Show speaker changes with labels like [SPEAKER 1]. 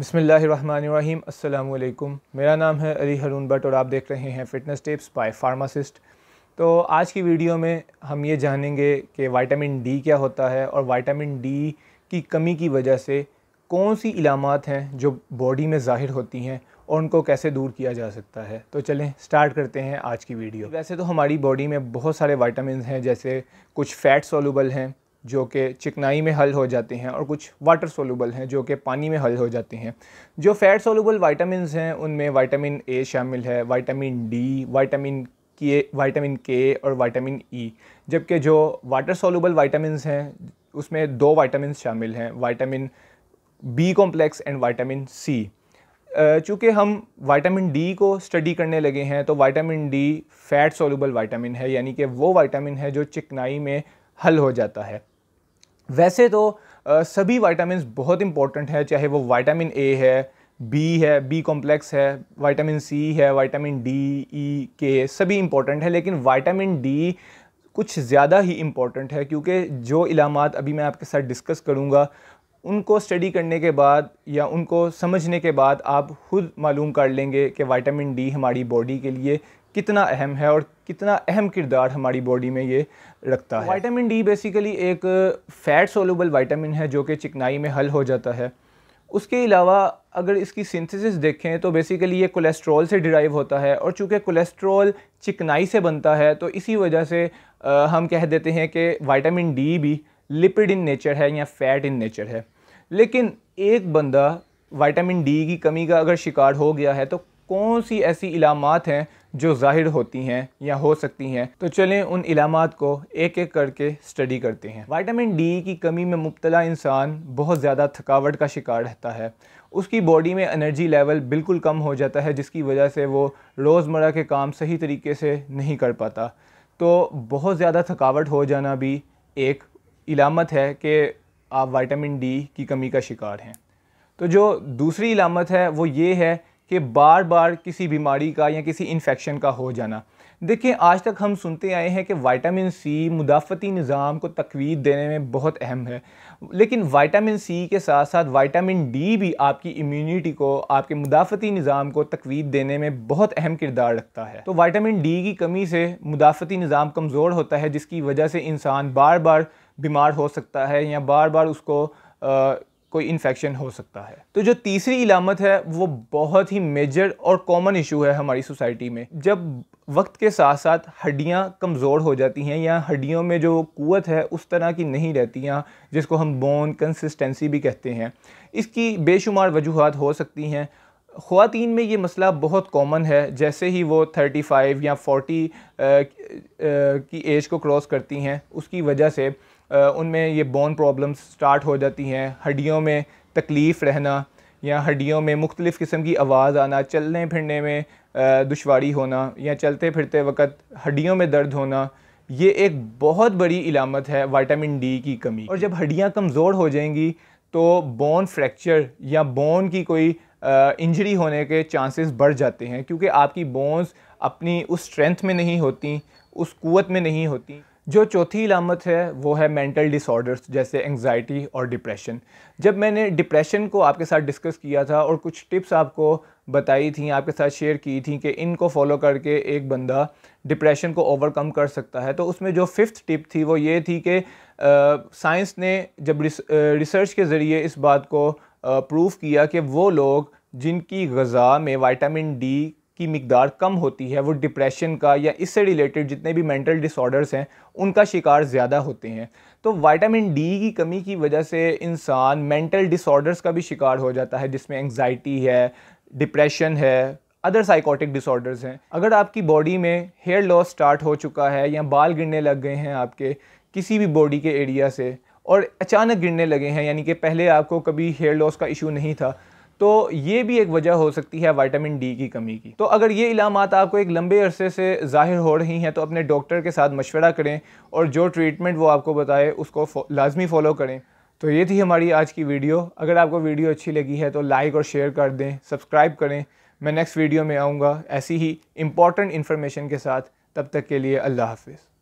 [SPEAKER 1] बसमीम् अल्लाम मेरा नाम है अली हरून भट और आप देख रहे हैं फ़िटनेस टिप्स बाय फार्मासिस्ट तो आज की वीडियो में हम ये जानेंगे कि विटामिन डी क्या होता है और विटामिन डी की कमी की वजह से कौन सी इलामत हैं जो बॉडी में ज़ाहिर होती हैं और उनको कैसे दूर किया जा सकता है तो चलें स्टार्ट करते हैं आज की वीडियो वैसे तो हमारी बॉडी में बहुत सारे वाइटामस हैं जैसे कुछ फ़ैट सोलूबल हैं जो कि चिकनाई में हल हो जाते हैं और कुछ वाटर सोलूबल हैं जो कि पानी में हल हो जाते हैं जो फ़ैट सोलूबल वाइटामिन हैं उनमें वाइटामिन ए शामिल है vitamin D vitamin K vitamin K और वाइटामिन ई e। जबकि जो वाटर सोलूबल वाइटामिन हैं उसमें दो वाइटामिन शामिल हैं vitamin B complex and vitamin C चूँकि हम वाइटामिन डी को स्टडी करने लगे हैं तो vitamin D fat soluble vitamin है यानी कि वो वाइटामिन है जो चिकनाई में हल हो जाता है वैसे तो सभी वाइटामस बहुत इंपॉर्टेंट हैं चाहे वो वाइटामिन ए है बी है बी कॉम्प्लेक्स है वाइटामिन सी है वाइटामिन डी ई के सभी इंपॉर्टेंट है लेकिन वाइटामिन डी कुछ ज़्यादा ही इम्पॉर्टेंट है क्योंकि जो इलामत अभी मैं आपके साथ डिस्कस करूँगा उनको स्टडी करने के बाद या उनको समझने के बाद आप खुद मालूम कर लेंगे कि वाइटामिन डी हमारी बॉडी के लिए कितना अहम है और कितना अहम किरदार हमारी बॉडी में ये रखता है वाइटामिन डी बेसिकली एक फ़ैट सोलबल वाइटामिन है जो कि चिकनाई में हल हो जाता है उसके अलावा अगर इसकी सिंथेसिस देखें तो बेसिकली ये कोलेस्ट्रॉल से डिराइव होता है और चूँकि कोलेस्ट्रॉल चिकनाई से बनता है तो इसी वजह से आ, हम कह देते हैं कि वाइटामिन डी भी लिपिड इन नेचर है या फ़ैट इन नेचर है लेकिन एक बंदा वाइटामिन डी की कमी का अगर शिकार हो गया है तो कौन सी ऐसी इलामत हैं जो ज़ाहिर होती हैं या हो सकती हैं तो चलें उन इलामत को एक एक करके स्टडी करते हैं वाइटामिन डी की कमी में मुबतला इंसान बहुत ज़्यादा थकावट का शिकार रहता है उसकी बॉडी में एनर्जी लेवल बिल्कुल कम हो जाता है जिसकी वजह से वो रोज़मर्रा के काम सही तरीके से नहीं कर पाता तो बहुत ज़्यादा थकावट हो जाना भी एक इलामत है कि आप वाइटामिन डी की कमी का शिकार हैं तो जो दूसरी इलामत है वो ये है कि बार बार किसी बीमारी का या किसी इन्फेक्शन का हो जाना देखिए आज तक हम सुनते आए हैं कि वाइटामिन सी मुदाफ़ती निज़ाम को तकवीद देने में बहुत अहम है लेकिन वाइटामिन सी के साथ साथ वाइटामिन डी भी आपकी इम्यूनिटी को आपके मुदाफ़ती निज़ाम को तकवीद देने में बहुत अहम किरदार रखता है तो वाइटामिन डी की कमी से मुदाफ़ती निज़ाम कमज़ोर होता है जिसकी वजह से इंसान बार बार बीमार हो सकता है या बार बार उसको आ, कोई इन्फेक्शन हो सकता है तो जो तीसरी इलामत है वो बहुत ही मेजर और कॉमन इशू है हमारी सोसाइटी में जब वक्त के साथ साथ हड्डियाँ कमज़ोर हो जाती हैं या हड्डियों में जो कुत है उस तरह की नहीं रहती हैं जिसको हम बोन कंसिस्टेंसी भी कहते हैं इसकी बेशुमार वजूहत हो सकती हैं ख़वातीन में ये मसला बहुत कॉमन है जैसे ही वो 35 या 40 की एज को क्रॉस करती हैं उसकी वजह से उनमें ये बोन प्रॉब्लम्स स्टार्ट हो जाती हैं हड्डियों में तकलीफ़ रहना या हड्डियों में मुख्तलिफ़ किस्म की आवाज़ आना चलने फिरने में दुशारी होना या चलते फिरते वक्त हड्डियों में दर्द होना ये एक बहुत बड़ी इलामत है वाइटामिन डी की कमी और जब हड्डियाँ कमज़ोर हो जाएंगी तो बोन फ्रैक्चर या बोन की कोई इंजरी होने के चांसेस बढ़ जाते हैं क्योंकि आपकी बोन्स अपनी उस स्ट्रेंथ में नहीं होती उस कुत में नहीं होती जो चौथी इलामत है वो है मेंटल डिसऑर्डर्स जैसे एंग्जाइटी और डिप्रेशन जब मैंने डिप्रेशन को आपके साथ डिस्कस किया था और कुछ टिप्स आपको बताई थी आपके साथ शेयर की थी कि इनको फॉलो करके एक बंदा डिप्रेशन को ओवरकम कर सकता है तो उसमें जो फिफ्थ टिप थी वो ये थी कि साइंस ने जब रिस, रिसर्च के ज़रिए इस बात को प्रूव किया कि वो लोग जिनकी गज़ा में वाइटामिन डी की मकदार कम होती है वो डिप्रेशन का या इससे रिलेटेड जितने भी मेंटल डिसऑर्डर्स हैं उनका शिकार ज़्यादा होते हैं तो वाइटामिन डी की कमी की वजह से इंसान मेंटल डिसऑर्डर्स का भी शिकार हो जाता है जिसमें एंगजाइटी है डिप्रेशन है अदर साइकोटिक डिसऑर्डर्स हैं अगर आपकी बॉडी में हेयर लॉस स्टार्ट हो चुका है या बाल गिरने लग गए हैं आपके किसी भी बॉडी के एरिया से और अचानक गिरने लगे हैं यानी कि पहले आपको कभी हेयर लॉस का इशू नहीं था तो ये भी एक वजह हो सकती है वाइटामिन डी की कमी की तो अगर ये इलामत आपको एक लंबे अरसे से ज़ाहिर हो रही हैं तो अपने डॉक्टर के साथ मशवरा करें और जो ट्रीटमेंट वो आपको बताए उसको लाजमी फ़ॉलो करें तो ये थी हमारी आज की वीडियो अगर आपको वीडियो अच्छी लगी है तो लाइक और शेयर कर दें सब्सक्राइब करें मैं नेक्स्ट वीडियो में आऊँगा ऐसी ही इंपॉर्टेंट इन्फॉर्मेशन के साथ तब तक के लिए अल्लाह हाफिज़